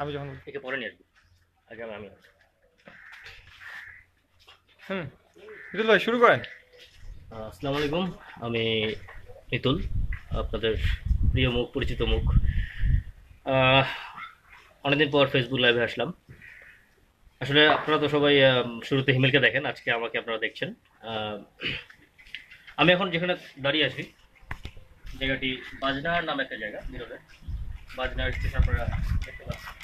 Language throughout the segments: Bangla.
আমি যখন থেকে পরে নিয়ে আসবো আগে আমি হুম মিতুল ভাই শুরু করেন আসসালামু আলাইকুম আমি মিতুল আপনাদের প্রিয় মুখ পরিচিত মুখ অনেকদিন পর ফেসবুক লাইভে আসলাম আসলে আপনারা তো সবাই শুরুতে হিমেলকে দেখেন আজকে আমাকে আপনারা দেখছেন আমি এখন যেখানে দাঁড়িয়ে আছি জায়গাটি বাজনাহার নামে একটা জায়গা বিরোধের বাজনাহার স্টেশন আপনারা দেখতে পাচ্ছেন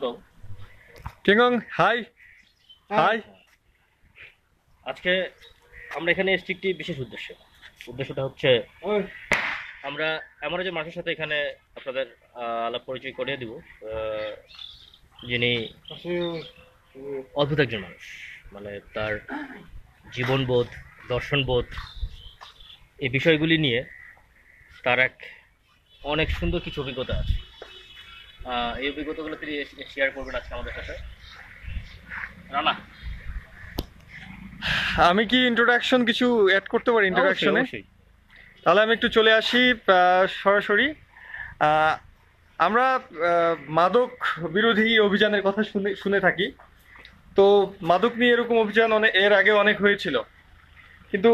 কিংকং কিংকং হাই হ্যাঁ। হাই আজকে আমরা এখানে এসেছি একটি বিশেষ উদ্দেশ্য উদ্দেশ্যটা হচ্ছে আমরা আমরা যে মানুষের সাথে এখানে আপনাদের আলাপ পরিচয় করিয়ে দিব যিনি অদ্ভুত একজন মানুষ মানে তার জীবনবোধ দর্শনবোধ এই বিষয়গুলি নিয়ে তার এক অনেক সুন্দর কিছু অভিজ্ঞতা আছে এই অভিজ্ঞতাগুলো তিনি শেয়ার করবেন আজকে আমাদের সাথে রানা আমি কি ইন্ট্রোডাকশন কিছু অ্যাড করতে পারি ইন্ট্রোডাকশনে তাহলে আমি একটু চলে আসি সরাসরি আমরা মাদক বিরোধী অভিযানের কথা শুনে শুনে থাকি তো মাদক নিয়ে এরকম অভিযান অনেক এর আগে অনেক হয়েছিল কিন্তু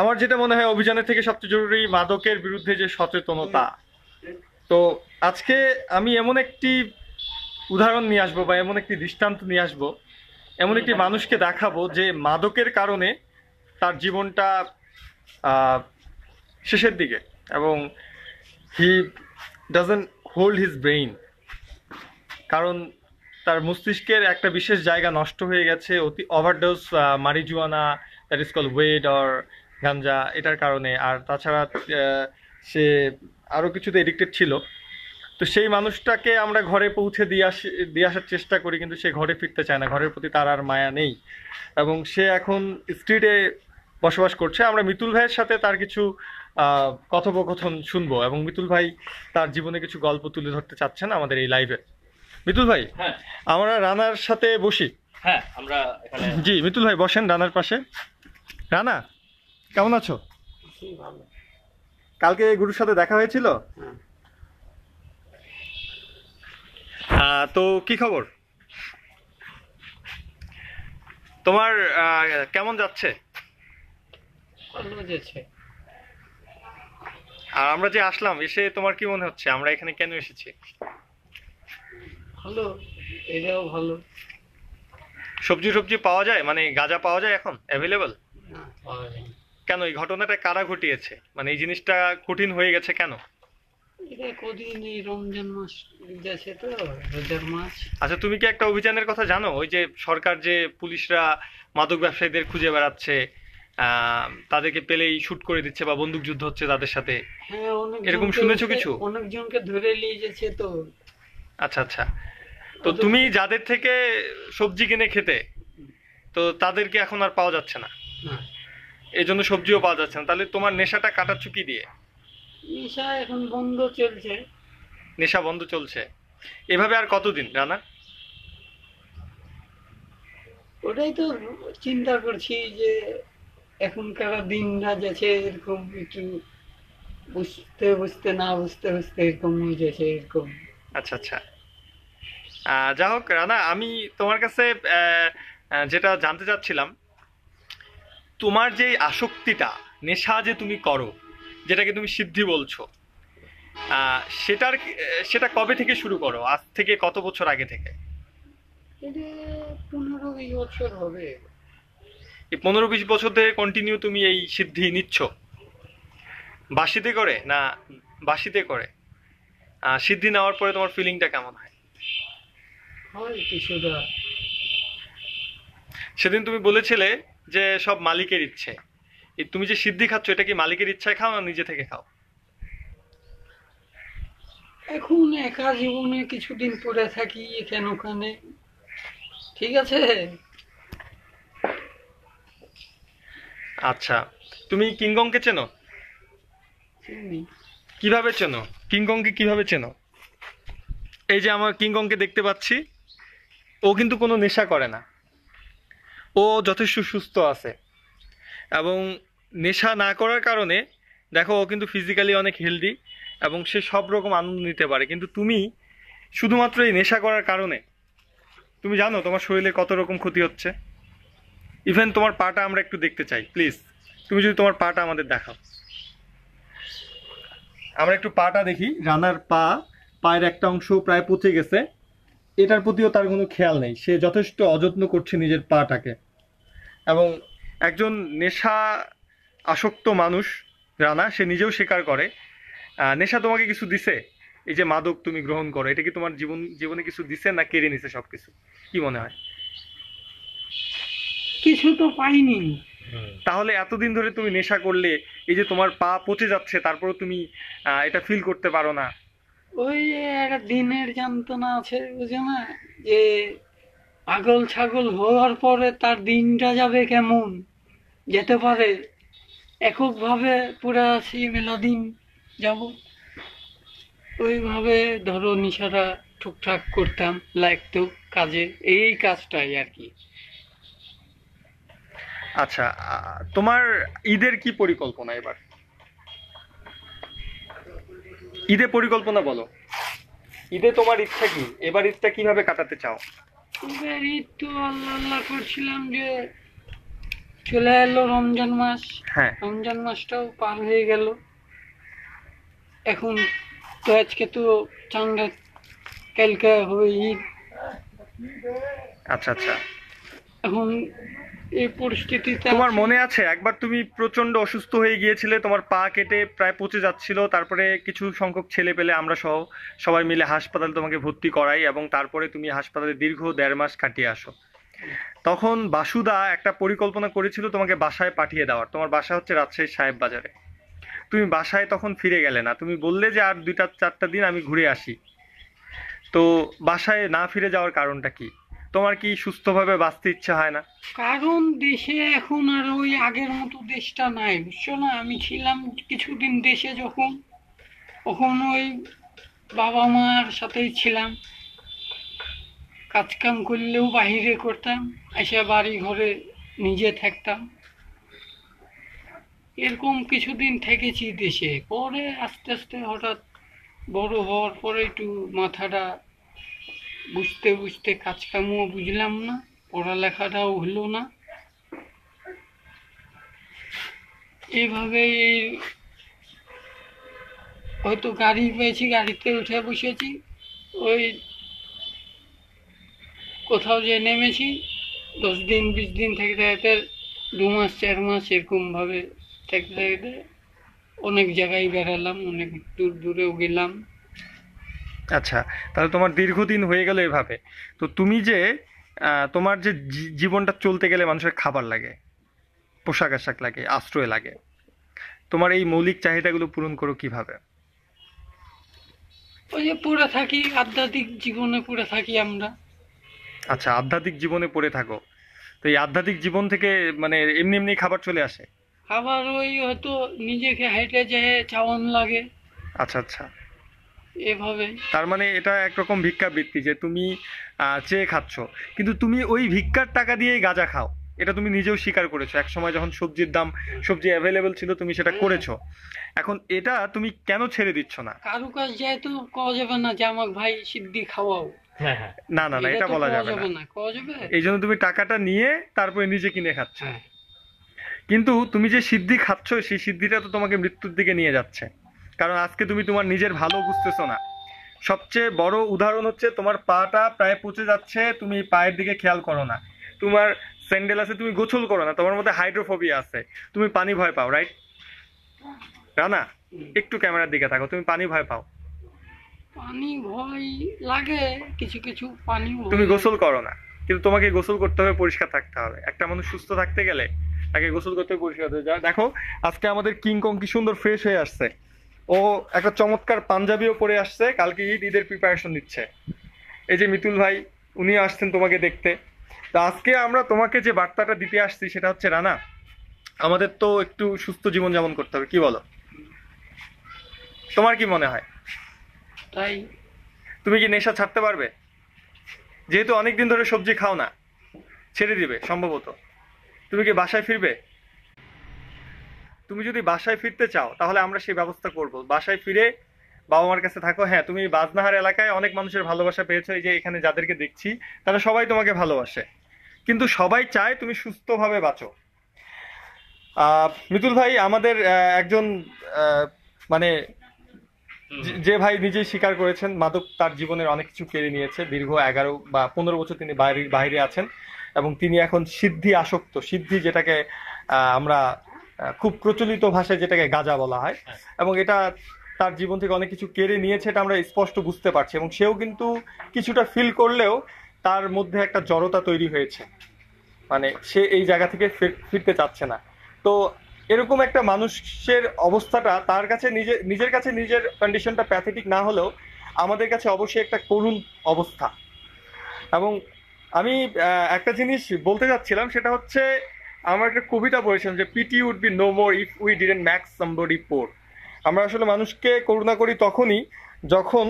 আমার যেটা মনে হয় অভিযানের থেকে সবচেয়ে জরুরি মাদকের বিরুদ্ধে যে সচেতনতা তো আজকে আমি এমন একটি উদাহরণ নিয়ে আসবো বা এমন একটি দৃষ্টান্ত নিয়ে আসবো এমন একটি মানুষকে দেখাবো যে মাদকের কারণে তার জীবনটা শেষের দিকে এবং he doesn't hold his brain কারণ তার মস্তিষ্কের একটা বিশেষ জায়গা নষ্ট হয়ে গেছে অতি overdose marijuana that is call weed or ganja এটার কারণে আর তাছাড়া সে আরও কিছুতে এডিক্টেড ছিল তো সেই মানুষটাকে আমরা ঘরে পৌঁছে দিয়ে আসি দিয়ে আসার চেষ্টা করি কিন্তু সে ঘরে ফিরতে চায় না ঘরের প্রতি তার আর মায়া নেই এবং সে এখন স্ট্রিটে বসবাস করছে আমরা মিতুল ভাইয়ের সাথে তার কিছু কথোপকথন শুনবো এবং মিতুল ভাই তার জীবনে কিছু গল্প তুলে ধরতে চাচ্ছেন আমাদের এই লাইভে মিতুল ভাই হ্যাঁ। আমরা রানার সাথে বসি হ্যাঁ আমরা জি মিতুল ভাই বসেন রানার পাশে রানা কেমন আছো কালকে গুরুর সাথে দেখা হয়েছিল হ্যাঁ। তো কি খবর তোমার কেমন যাচ্ছে আর আমরা যে আসলাম এসে তোমার কি মনে হচ্ছে আমরা এখানে কেন এসেছি ভালো এটাও ভালো সবজি সবজি পাওয়া যায় মানে গাজা পাওয়া যায় এখন অ্যাভেলেবল না পাওয়া যায় কেন এই ঘটনাটা কারা ঘটিয়েছে মানে এই জিনিসটা কঠিন হয়ে গেছে কেন আচ্ছা তুমি কি একটা অভিযানের কথা জানো ওই যে সরকার যে পুলিশরা মাদক ব্যবসায়ীদের খুঁজে বেড়াচ্ছে তাদেরকে পেলেই শুট করে দিচ্ছে বা বন্দুক যুদ্ধ হচ্ছে তাদের সাথে হ্যাঁ, এরকম শুনেছো কিছু অনেকজনকে ধরে নিয়ে গেছে তো আচ্ছা আচ্ছা তো তুমি যাদের থেকে সবজি কিনে খেতে তো তাদেরকে এখন আর পাওয়া যাচ্ছে না এই জন্য সবজিও পাওয়া যাচ্ছে না তাহলে তোমার নেশাটা কাটাচ্ছ কি দিয়ে নেশা এখন বন্ধ চলছে নেশা বন্ধ চলছে এভাবে আর কতদিন রানা ওটাই তো চিন্তা করছি যে এখনকার দিন না যাচ্ছে এরকম একটু বুঝতে বুঝতে না বুঝতে বুঝতে এরকম হয়ে যাচ্ছে এরকম আচ্ছা আচ্ছা যা হোক রানা আমি তোমার কাছে যেটা জানতে চাচ্ছিলাম তোমার যে আসক্তিটা নেশা যে তুমি করো যেটাকে তুমি সিদ্ধি বলছো সেটার সেটা কবে থেকে শুরু করো আজ থেকে কত বছর আগে থেকে পনেরো বিশ বছর এই পনেরো বিশ বছর ধরে কন্টিনিউ তুমি এই সিদ্ধি নিচ্ছ বাসিতে করে না বাসিতে করে সিদ্ধি নেওয়ার পরে তোমার ফিলিংটা কেমন হয় সেদিন তুমি বলেছিলে যে সব মালিকের ইচ্ছে তুমি যে সিদ্ধি খাচ্ছ এটা কি মালিকের ইচ্ছায় খাও না নিজে থেকে খাও এখন একা জীবনে কিছুদিন পরে থাকি কেন ওখানে ঠিক আছে আচ্ছা তুমি কিংগংকে চেনো কিভাবে চেনো কিংগংকে কিভাবে চেনো এই যে আমার কিংগংকে দেখতে পাচ্ছি ও কিন্তু কোনো নেশা করে না ও যথেষ্ট সুস্থ আছে এবং নেশা না করার কারণে দেখো ও কিন্তু ফিজিক্যালি অনেক হেলদি এবং সে সব রকম আনন্দ নিতে পারে কিন্তু তুমি শুধুমাত্র এই নেশা করার কারণে তুমি জানো তোমার শরীরে কত রকম ক্ষতি হচ্ছে ইভেন তোমার পাটা আমরা একটু দেখতে চাই প্লিজ তুমি যদি তোমার পাটা আমাদের দেখাও আমরা একটু পাটা দেখি রানার পা পায়ের একটা অংশ প্রায় পচে গেছে এটার প্রতিও তার কোনো খেয়াল নেই সে যথেষ্ট অযত্ন করছে নিজের পাটাকে এবং একজন নেশা আসক্ত মানুষ রানা সে নিজেও স্বীকার করে নেশা তোমাকে কিছু দিছে এই যে মাদক তুমি গ্রহণ করো এটা কি তোমার জীবন জীবনে কিছু দিছে না কেড়ে নিছে সব কিছু কি মনে হয় কিছু তো পাইনি তাহলে এতদিন ধরে তুমি নেশা করলে এই যে তোমার পা পচে যাচ্ছে তারপরে তুমি এটা ফিল করতে পারো না ওই একটা দিনের যন্ত্রণা আছে বুঝে না যে পাগল ছাগল হওয়ার পরে তার দিনটা যাবে কেমন যেতে পারে এককভাবে পুরা সেই মেলা দিন যাব ওইভাবে ধরো নিশারা টুকটাক করতাম লাগতো কাজে এই কাজটাই আর কি আচ্ছা তোমার ঈদের কি পরিকল্পনা এবার ঈদের পরিকল্পনা বলো ঈদে তোমার ইচ্ছা কি এবার ঈদটা কিভাবে কাটাতে চাও ঈদের ঈদ তো আল্লাহ আল্লাহ করছিলাম যে চলে এলো রমজান মাস হ্যাঁ। রমজান মাসটাও পার হয়ে গেল এখন তো আজকে তো চাঙ্গা কালকে হবে ঈদ আচ্ছা আচ্ছা এখন এই পরিস্থিতিতে তোমার মনে আছে একবার তুমি প্রচন্ড অসুস্থ হয়ে গিয়েছিলে তোমার পা কেটে প্রায় পচে যাচ্ছিল তারপরে কিছু সংখ্যক ছেলে পেলে আমরা সহ সবাই মিলে হাসপাতালে তোমাকে ভর্তি করাই এবং তারপরে তুমি হাসপাতালে দীর্ঘ দেড় মাস কাটিয়ে আসো তখন বাসুদা একটা পরিকল্পনা করেছিল তোমাকে বাসায় পাঠিয়ে দেওয়ার তোমার বাসা হচ্ছে রাজশাহী সাহেব বাজারে তুমি বাসায় তখন ফিরে গেলে না তুমি বললে যে আর দুইটা চারটা দিন আমি ঘুরে আসি তো বাসায় না ফিরে যাওয়ার কারণটা কি তোমার কি সুস্থভাবে বাঁচতে ইচ্ছা হয় না কারণ দেশে এখন আর ওই আগের মতো দেশটা নাই বুঝছো না আমি ছিলাম কিছুদিন দেশে যখন তখন ওই বাবা মার সাথেই ছিলাম কাজকাম করলেও বাহিরে করতাম এসে বাড়ি ঘরে নিজে থাকতাম এরকম কিছুদিন থেকেছি দেশে পরে আস্তে আস্তে হঠাৎ বড় হওয়ার পরে একটু মাথাটা বুঝতে বুঝতে কাজকামও বুঝলাম না পড়ালেখাটাও হলো না এইভাবে হয়তো গাড়ি পেয়েছি গাড়িতে উঠে বসেছি ওই কোথাও যে নেমেছি দশ দিন বিশ দিন থেকে থাকতে দু মাস চার মাস এরকমভাবে থাকতে থাকতে অনেক জায়গায় বেড়ালাম অনেক দূর দূরেও গেলাম আচ্ছা তাহলে তোমার দীর্ঘদিন হয়ে গেল এভাবে তো তুমি যে তোমার যে জীবনটা চলতে গেলে মানুষের খাবার লাগে পোশাক আশাক লাগে আশ্রয় লাগে তোমার এই মৌলিক চাহিদাগুলো পূরণ করো কিভাবে ওই যে পড়ে থাকি আধ্যাত্মিক জীবনে পড়ে থাকি আমরা আচ্ছা আধ্যাত্মিক জীবনে পড়ে থাকো তো এই আধ্যাত্মিক জীবন থেকে মানে এমনি এমনি খাবার চলে আসে খাবার ওই হয়তো নিজেকে হেঁটে যেয়ে চাওয়ান লাগে আচ্ছা আচ্ছা এভাবে তার মানে এটা একরকম যে তুমি চেয়ে খাচ্ছ কিন্তু তুমি ওই ভিক্ষার টাকা দিয়েই গাঁজা খাও এটা তুমি নিজেও স্বীকার করেছো এক সময় যখন সবজির দাম সবজি অ্যাভেলেবেল ছিল তুমি সেটা হ্যাঁ। করেছো এখন এটা তুমি কেন ছেড়ে দিচ্ছ না যেহেতু কওয়া যাবে না যে আমার ভাই সিদ্ধি খাওয়াও হ্যাঁ, হ্যাঁ। না না না এটা বলা যাবে না এই জন্য তুমি টাকাটা নিয়ে তারপরে নিজে কিনে খাচ্ছ কিন্তু তুমি যে সিদ্ধি খাচ্ছ সেই সিদ্ধিটা তো তোমাকে মৃত্যুর দিকে নিয়ে যাচ্ছে কারণ আজকে তুমি তোমার নিজের ভালো বুঝতেছো না সবচেয়ে বড় উদাহরণ হচ্ছে তোমার পাটা প্রায় পচে যাচ্ছে তুমি পায়ের দিকে খেয়াল করো না তোমার স্যান্ডেল আছে তুমি গোছল করো না তোমার মধ্যে হাইড্রোফোবিয়া আছে তুমি পানি ভয় পাও রাইট রানা একটু ক্যামেরার দিকে থাকো তুমি পানি ভয় পাও পানি ভয় লাগে কিছু কিছু পানি তুমি গোসল করো না কিন্তু তোমাকে গোসল করতে হবে পরিষ্কার থাকতে হবে একটা মানুষ সুস্থ থাকতে গেলে তাকে গোসল করতে হবে পরিষ্কার দেখো আজকে আমাদের কিংকং কি সুন্দর ফ্রেশ হয়ে আসছে ও একটা চমৎকার পাঞ্জাবিও পরে আসছে কালকে ঈদ ঈদের প্রিপারেশন নিচ্ছে এই যে মিতুল ভাই উনি আসছেন তোমাকে দেখতে তো আজকে আমরা তোমাকে যে বার্তাটা দিতে আসছি সেটা হচ্ছে রানা আমাদের তো একটু সুস্থ জীবন যাপন করতে হবে কি বলো তোমার কি মনে হয় তাই তুমি কি নেশা ছাড়তে পারবে যেহেতু অনেকদিন ধরে সবজি খাও না ছেড়ে দিবে সম্ভবত তুমি কি বাসায় ফিরবে তুমি যদি বাসায় ফিরতে চাও তাহলে আমরা সেই ব্যবস্থা করব বাসায় ফিরে বাবা মার কাছে থাকো হ্যাঁ তুমি বাজনাহার এলাকায় অনেক মানুষের ভালোবাসা পেয়েছো এই যে এখানে যাদেরকে দেখছি তারা সবাই তোমাকে ভালোবাসে কিন্তু সবাই চায় তুমি সুস্থভাবে বাঁচো মিতুল ভাই আমাদের একজন মানে যে ভাই নিজেই স্বীকার করেছেন মাদক তার জীবনের অনেক কিছু কেড়ে নিয়েছে দীর্ঘ এগারো বা পনেরো বছর তিনি বাইরে বাইরে আছেন এবং তিনি এখন সিদ্ধি আসক্ত সিদ্ধি যেটাকে আমরা খুব প্রচলিত ভাষায় যেটাকে গাজা বলা হয় হ্যাঁ। এবং এটা তার জীবন থেকে অনেক কিছু কেড়ে নিয়েছে এটা আমরা স্পষ্ট বুঝতে পারছি এবং সেও কিন্তু কিছুটা ফিল করলেও তার মধ্যে একটা জড়তা তৈরি হয়েছে মানে সে এই জায়গা থেকে ফিরতে চাচ্ছে না তো এরকম একটা মানুষের অবস্থাটা তার কাছে নিজে নিজের কাছে নিজের কন্ডিশনটা প্যাথেটিক না হলেও আমাদের কাছে অবশ্যই একটা করুণ অবস্থা এবং আমি একটা জিনিস বলতে যাচ্ছিলাম সেটা হচ্ছে আমার একটা কবিতা পড়েছিলাম যে pity would be no more if we didn't make somebody poor আমরা আসলে মানুষকে করুণা করি তখনই যখন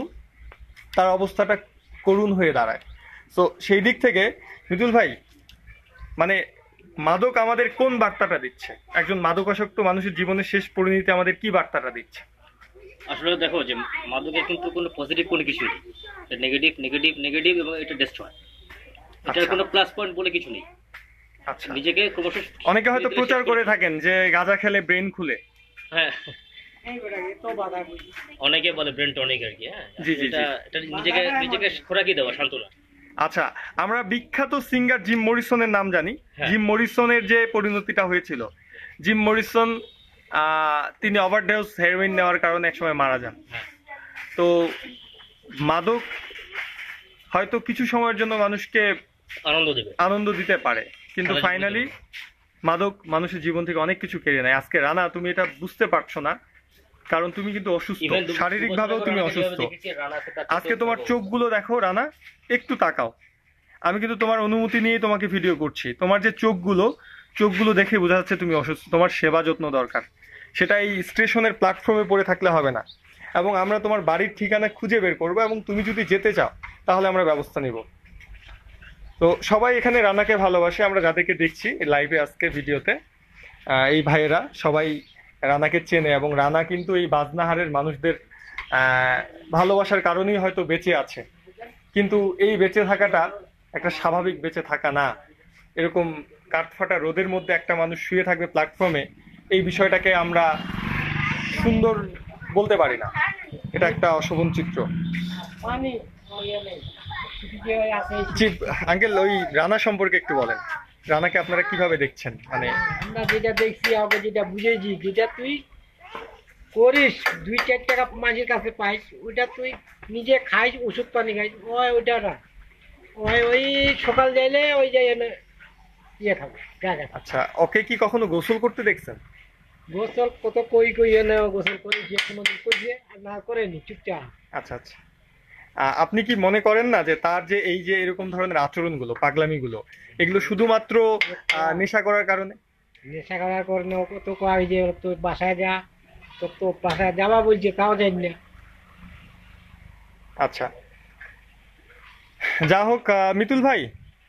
তার অবস্থাটা করুণ হয়ে দাঁড়ায় সো সেই দিক থেকে নিতুল ভাই মানে মাদক আমাদের কোন বার্তাটা দিচ্ছে একজন মাদকাসক্ত মানুষের জীবনের শেষ পরিণতিতে আমাদের কি বার্তাটা দিচ্ছে আসলে দেখো যে মাদকের কিন্তু কোনো পজিটিভ কোনো কিছু নেই নেগেটিভ নেগেটিভ নেগেটিভ এবং এটা ডেস্ট হয় এটার আচ্ছা। কোনো প্লাস পয়েন্ট বলে কিছু নেই আচ্ছা। নিজেকে অনেকে হয়তো প্রচার করে থাকেন যে গাঁজা খেলে ব্রেন খুলে হ্যাঁ। অনেকে বলে ব্রেন টনিক আর কি হ্যাঁ। নিজেকে নিজেকে খোরাকি দেওয়া সান্ত্বনা আচ্ছা আমরা বিখ্যাত সিঙ্গার জিম মরিসনের নাম জানি জিম হ্যাঁ। মরিসনের যে পরিণতিটা হয়েছিল জিম মরিসন তিনি ওভারডোজ হেরোইন নেওয়ার কারণে একসময় মারা যান তো মাদক হয়তো কিছু সময়ের জন্য মানুষকে আনন্দ দিবে আনন্দ দিতে পারে কিন্তু ফাইনালি মাদক মানুষের জীবন থেকে অনেক কিছু কেড়ে নেয় আজকে রানা তুমি এটা বুঝতে পারছো না কারণ তুমি কিন্তু অসুস্থ শারীরিক ভাবেও তুমি অসুস্থ আজকে তোমার চোখগুলো দেখো রানা একটু তাকাও আমি কিন্তু তোমার অনুমতি নিয়ে তোমাকে ভিডিও করছি তোমার যে চোখগুলো চোখগুলো দেখে বোঝা যাচ্ছে তুমি অসুস্থ তোমার সেবা যত্ন দরকার সেটা এই স্টেশনের প্ল্যাটফর্মে পড়ে থাকলে হবে না এবং আমরা তোমার বাড়ির ঠিকানা খুঁজে বের করবো এবং তুমি যদি যেতে চাও তাহলে আমরা ব্যবস্থা নেব তো সবাই এখানে রানাকে ভালোবাসে আমরা যাদেরকে দেখছি লাইভে আজকে ভিডিওতে এই ভাইয়েরা সবাই রানাকে চেনে এবং রানা কিন্তু এই বাজনাহারের মানুষদের ভালোবাসার কারণেই হয়তো বেঁচে আছে কিন্তু এই বেঁচে থাকাটা একটা স্বাভাবিক বেঁচে থাকা না এরকম কাঠফাটা রোদের মধ্যে একটা মানুষ শুয়ে থাকবে প্ল্যাটফর্মে এই বিষয়টাকে আমরা সুন্দর বলতে পারি না এটা একটা অশোভন চিত্র জি আঙ্কেল ওই রানা সম্পর্কে একটু বলেন রানাকে আপনারা কিভাবে দেখছেন মানে হ্যাঁ, আমরা যেটা দেখছি আগে যেটা বুঝেছি যেটা তুই করিস দুই চার টাকা মাঝের কাছে পাইস ওইটা তুই নিজে খাইস ওষুধ পানি খাইস ওই ওইটা না ওই ওই সকাল যাইলে ওই যাই ইয়ে খাবো আচ্ছা ওকে কি কখনো গোসল করতে দেখছেন গোসল কত কই কই এনে গোসল করে যে কোনো কইছে আর না করেনি চুপচাপ আচ্ছা আচ্ছা আপনি কি মনে করেন না যে তার যে এই যে এরকম ধরনের আচরণগুলো পাগলামিগুলো এগুলো শুধুমাত্র নেশা করার কারণে নেশা করার কারণে তো কয় যে তোর বাসায় যা তো তো বাসায় যাওয়া বলছে তাও যাই না আচ্ছা যা হোক মিতুল ভাই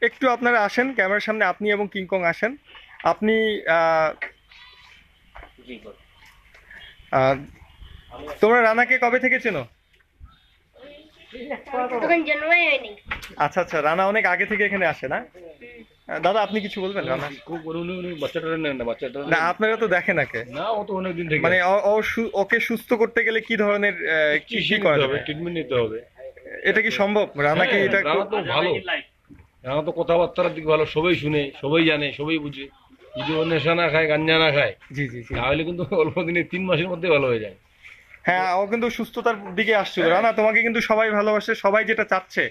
একটু আপনারা আসেন ক্যামেরার সামনে আপনি এবং কিংকং আসেন আপনি তোমরা রানাকে কবে থেকে চেনো আচ্ছা, আচ্ছা আচ্ছা রানা অনেক আগে থেকে এখানে আসে না দাদা আপনি কিছু বলবেন রানা না আপনারা তো দেখেন না মানে ওকে সুস্থ করতে গেলে কি ধরনের কৃষি করা যাবে ট্রিটমেন্ট নিতে হবে এটা কি সম্ভব রানা কি হ্যাঁ, এটা ভালো রানা তো কথাবার্তার দিকে ভালো সবাই শুনে সবাই জানে সবাই বুঝে যদি ও নেশা না খায় গাঞ্জা না খায় জি জি তাহলে কিন্তু অল্প দিনে তিন মাসের মধ্যে ভালো হয়ে যায় হ্যাঁ ও কিন্তু সুস্থতার দিকে আসছিল হ্যাঁ। না তোমাকে কিন্তু সবাই ভালোবাসে সবাই যেটা চাচ্ছে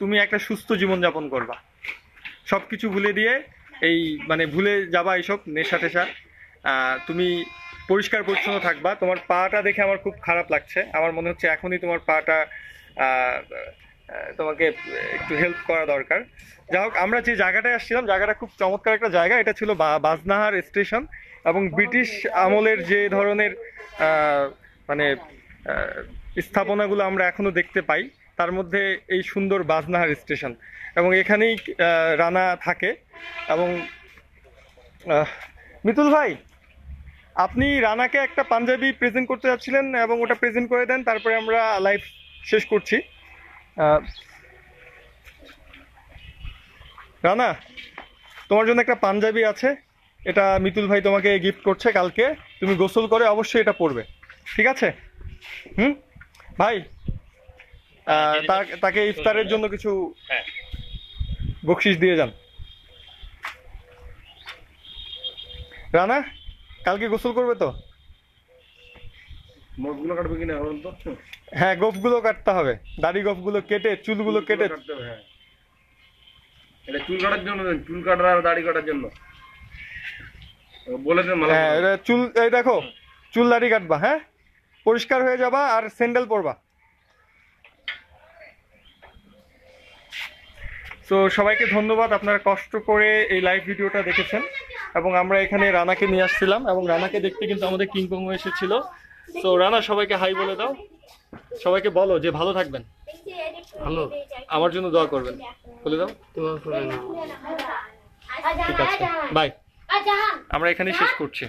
তুমি একটা সুস্থ জীবন যাপন করবা কিছু ভুলে দিয়ে এই মানে ভুলে যাবা এইসব নেশা টেশা তুমি পরিষ্কার পরিচ্ছন্ন থাকবা তোমার পাটা দেখে আমার খুব খারাপ লাগছে আমার মনে হচ্ছে এখনই তোমার পাটা তোমাকে একটু হেল্প করা দরকার যাই হোক আমরা যে জায়গাটায় আসছিলাম জায়গাটা খুব চমৎকার একটা জায়গা এটা ছিল বাজনাহার স্টেশন এবং ব্রিটিশ আমলের যে ধরনের মানে স্থাপনাগুলো আমরা এখনো দেখতে পাই তার মধ্যে এই সুন্দর বাজনাহার স্টেশন এবং এখানেই রানা থাকে এবং মিতুল ভাই আপনি রানাকে একটা পাঞ্জাবি প্রেজেন্ট করতে যাচ্ছিলেন এবং ওটা প্রেজেন্ট করে দেন তারপরে আমরা লাইভ শেষ করছি রানা তোমার জন্য একটা পাঞ্জাবি আছে এটা মিতুল ভাই তোমাকে গিফট করছে কালকে তুমি গোসল করে অবশ্যই এটা পড়বে ঠিক আছে হুম ভাই হ্যাঁ, তাকে ইফতারের জন্য কিছু হ্যাঁ। বকশিস দিয়ে যান রানা কালকে গোসল করবে তো গোপগুলো কাটবে কিনা বলুন তো হ্যাঁ গোফগুলো কাটতে হবে দাড়ি গোফগুলো কেটে চুলগুলো কেটে কাটতে হবে হ্যাঁ এটা চুল কাটার জন্য চুল কাটার আর দাড়ি কাটার জন্য বলেছেন হ্যাঁ চুল এই দেখো চুল দাড়ি কাটবা হ্যাঁ পরিষ্কার হয়ে যাবা আর স্যান্ডেল পরবা তো সবাইকে ধন্যবাদ আপনারা কষ্ট করে এই লাইভ ভিডিওটা দেখেছেন এবং আমরা এখানে রানাকে নিয়ে আসছিলাম এবং রানাকে দেখতে কিন্তু আমাদের কিংকং এসেছিল তো রানা সবাইকে হাই বলে দাও সবাইকে বলো যে ভালো থাকবেন ভালো আমার জন্য দোয়া করবেন বলে দাও ঠিক আছে বাই আমরা এখানেই শেষ করছি